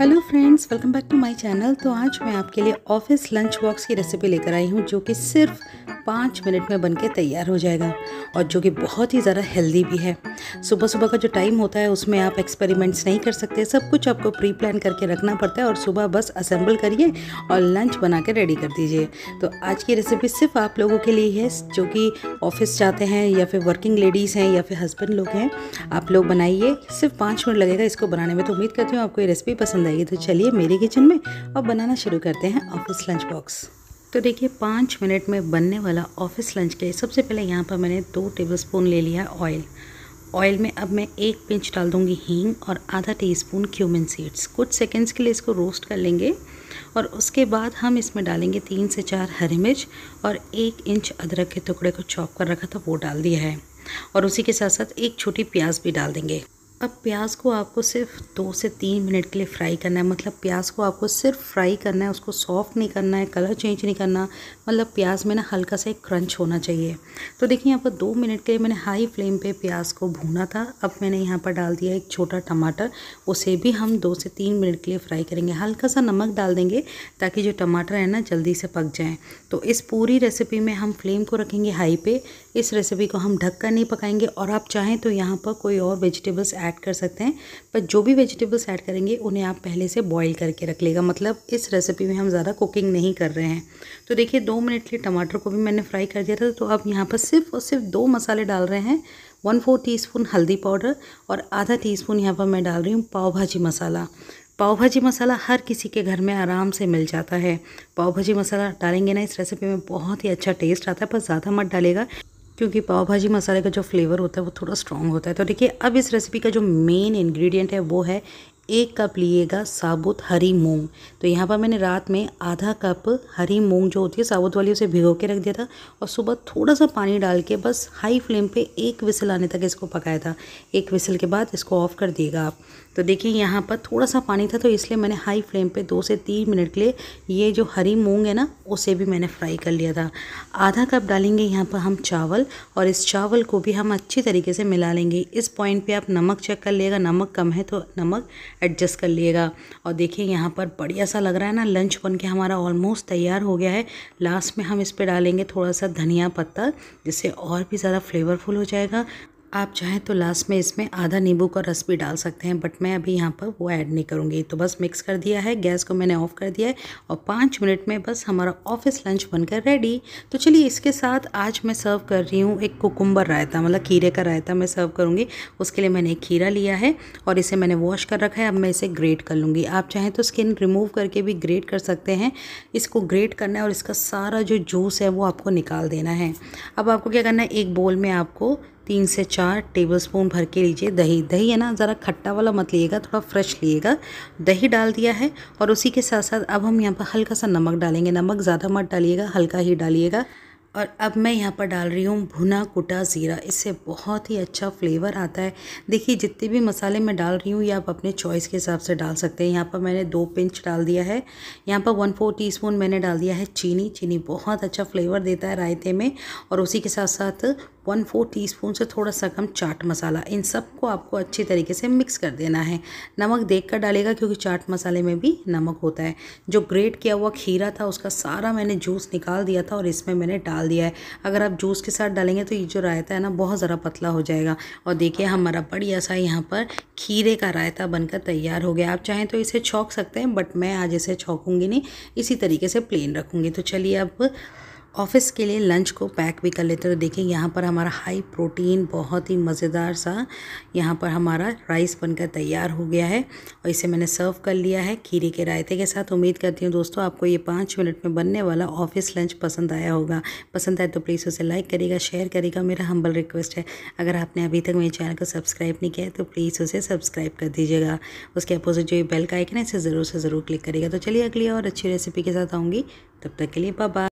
hello friends welcome back to my channel तो आज मैं आपके लिए ऑफिस लंच बॉक्स की रेसिपी लेकर आई हूँ जो कि सिर्फ पाँच मिनट में बन के तैयार हो जाएगा और जो कि बहुत ही ज़्यादा हेल्दी भी है सुबह सुबह का जो टाइम होता है उसमें आप एक्सपेरिमेंट्स नहीं कर सकते सब कुछ आपको प्री प्लान करके रखना पड़ता है और सुबह बस असेंबल करिए और लंच बना के रेडी कर दीजिए तो आज की रेसिपी सिर्फ आप लोगों के लिए है जो कि ऑफिस जाते हैं या फिर वर्किंग लेडीज़ हैं या फिर हस्बैंड लोग हैं आप लोग बनाइए सिर्फ पाँच मिनट लगेगा इसको बनाने में तो उम्मीद करती हूँ आपको ये रेसिपी पसंद है बताइए तो चलिए मेरे किचन में और बनाना शुरू करते हैं ऑफिस लंच बॉक्स तो देखिए पाँच मिनट में बनने वाला ऑफिस लंच के सबसे पहले यहाँ पर मैंने दो टेबल स्पून ले लिया ऑयल ऑयल में अब मैं एक पिंच डाल दूँगी हींग और आधा टीस्पून क्यूमिन सीड्स कुछ सेकंड्स के लिए इसको रोस्ट कर लेंगे और उसके बाद हम इसमें डालेंगे तीन से चार हरी मिर्च और एक इंच अदरक के टुकड़े को चॉप कर रखा था वो डाल दिया है और उसी के साथ साथ एक छोटी प्याज भी डाल देंगे अब प्याज को आपको सिर्फ दो से तीन मिनट के लिए फ्राई करना है मतलब प्याज को आपको सिर्फ फ्राई करना है उसको सॉफ्ट नहीं करना है कलर चेंज नहीं करना मतलब प्याज में ना हल्का सा एक क्रंच होना चाहिए तो देखिए यहाँ पर दो मिनट के लिए मैंने हाई फ्लेम पे प्याज को भूना था अब मैंने यहाँ पर डाल दिया एक छोटा टमाटर उसे भी हम दो से तीन मिनट के लिए फ्राई करेंगे हल्का सा नमक डाल देंगे ताकि जो टमाटर है ना जल्दी से पक जाएँ तो इस पूरी रेसिपी में हम फ्लेम को रखेंगे हाई पे इस रेसिपी को हम ढक कर नहीं पकाएंगे और आप चाहें तो यहाँ पर कोई और वेजिटेबल्स ऐड कर सकते हैं पर जो भी वेजिटेबल्स ऐड करेंगे उन्हें आप पहले से बॉईल करके रख लेगा मतलब इस रेसिपी में हम ज़्यादा कुकिंग नहीं कर रहे हैं तो देखिए दो मिनट के लिए टमाटर को भी मैंने फ्राई कर दिया था तो अब यहाँ पर सिर्फ और सिर्फ दो मसाले डाल रहे हैं वन फोर टी हल्दी पाउडर और आधा स्पून यहाँ पर मैं डाल रही हूँ पाव भाजी मसाला पाव भाजी मसाला हर किसी के घर में आराम से मिल जाता है पाव भाजी मसाला डालेंगे ना इस रेसिपी में बहुत ही अच्छा टेस्ट आता है पर ज़्यादा मत डालेगा क्योंकि पाव भाजी मसाले का जो फ्लेवर होता है वो थोड़ा स्ट्रॉन्ग होता है तो देखिए अब इस रेसिपी का जो मेन इंग्रेडिएंट है वो है एक कप लिएगा साबुत हरी मूंग तो यहाँ पर मैंने रात में आधा कप हरी मूंग जो होती है साबुत वाली उसे भिगो के रख दिया था और सुबह थोड़ा सा पानी डाल के बस हाई फ्लेम पे एक विसल आने तक इसको पकाया था एक विसल के बाद इसको ऑफ़ कर दिएगा आप तो देखिए यहाँ पर थोड़ा सा पानी था तो इसलिए मैंने हाई फ्लेम पर दो से तीन मिनट के लिए ये जो हरी मूँग है ना उसे भी मैंने फ्राई कर लिया था आधा कप डालेंगे यहाँ पर हम चावल और इस चावल को भी हम अच्छी तरीके से मिला लेंगे इस पॉइंट पर आप नमक चेक कर लिएगा नमक कम है तो नमक एडजस्ट कर लिएगा और देखिए यहाँ पर बढ़िया सा लग रहा है ना लंच बन के हमारा ऑलमोस्ट तैयार हो गया है लास्ट में हम इस पर डालेंगे थोड़ा सा धनिया पत्ता जिससे और भी ज़्यादा फ्लेवरफुल हो जाएगा आप चाहें तो लास्ट में इसमें आधा नींबू का रस भी डाल सकते हैं बट मैं अभी यहाँ पर वो ऐड नहीं करूँगी तो बस मिक्स कर दिया है गैस को मैंने ऑफ़ कर दिया है और पाँच मिनट में बस हमारा ऑफिस लंच बनकर रेडी तो चलिए इसके साथ आज मैं सर्व कर रही हूँ एक कुकुम्बर रायता मतलब खीरे का रायता मैं सर्व करूँगी उसके लिए मैंने एक खीरा लिया है और इसे मैंने वॉश कर रखा है अब मैं इसे ग्रेट कर लूँगी आप चाहें तो स्किन रिमूव करके भी ग्रेट कर सकते हैं इसको ग्रेट करना है और इसका सारा जो जूस है वो आपको निकाल देना है अब आपको क्या करना है एक बोल में आपको तीन से चार टेबल स्पून भर के लीजिए दही दही है ना ज़रा खट्टा वाला मत लिएगा थोड़ा फ्रेश लिएगा दही डाल दिया है और उसी के साथ साथ अब हम यहाँ पर हल्का सा नमक डालेंगे नमक ज़्यादा मत डालिएगा हल्का ही डालिएगा और अब मैं यहाँ पर डाल रही हूँ भुना कुटा ज़ीरा इससे बहुत ही अच्छा फ्लेवर आता है देखिए जितने भी मसाले मैं डाल रही हूँ ये आप अपने चॉइस के हिसाब से डाल सकते हैं यहाँ पर मैंने दो पिंच डाल दिया है यहाँ पर वन फोर टी मैंने डाल दिया है चीनी चीनी बहुत अच्छा फ्लेवर देता है रायते में और उसी के साथ साथ वन फोर टी से थोड़ा सा कम चाट मसाला इन सबको आपको अच्छी तरीके से मिक्स कर देना है नमक देख कर डालेगा क्योंकि चाट मसाले में भी नमक होता है जो ग्रेट किया हुआ खीरा था उसका सारा मैंने जूस निकाल दिया था और इसमें मैंने डाल डाल दिया है अगर आप जूस के साथ डालेंगे तो ये जो रायता है ना बहुत ज़रा पतला हो जाएगा और देखिए हमारा बढ़िया सा यहाँ पर खीरे का रायता बनकर तैयार हो गया आप चाहें तो इसे छोंक सकते हैं बट मैं आज इसे छोंकूंगी नहीं इसी तरीके से प्लेन रखूँगी तो चलिए अब ऑफिस के लिए लंच को पैक भी कर लेते हो तो देखिए यहाँ पर हमारा हाई प्रोटीन बहुत ही मज़ेदार सा यहाँ पर हमारा राइस बनकर तैयार हो गया है और इसे मैंने सर्व कर लिया है खीरे के रायते के साथ उम्मीद करती हूँ दोस्तों आपको ये पाँच मिनट में बनने वाला ऑफिस लंच पसंद आया होगा पसंद आए तो प्लीज़ उसे लाइक करेगा शेयर करेगा मेरा हम्बल रिक्वेस्ट है अगर आपने अभी तक मेरे चैनल को सब्सक्राइब नहीं किया है तो प्लीज़ उसे सब्सक्राइब कर दीजिएगा उसके अपोजिट जो ये बेल का आइकन है इसे ज़रूर से ज़रूर क्लिक करेगा तो चलिए अगली और अच्छी रेसिपी के साथ आऊँगी तब तक के लिए बाय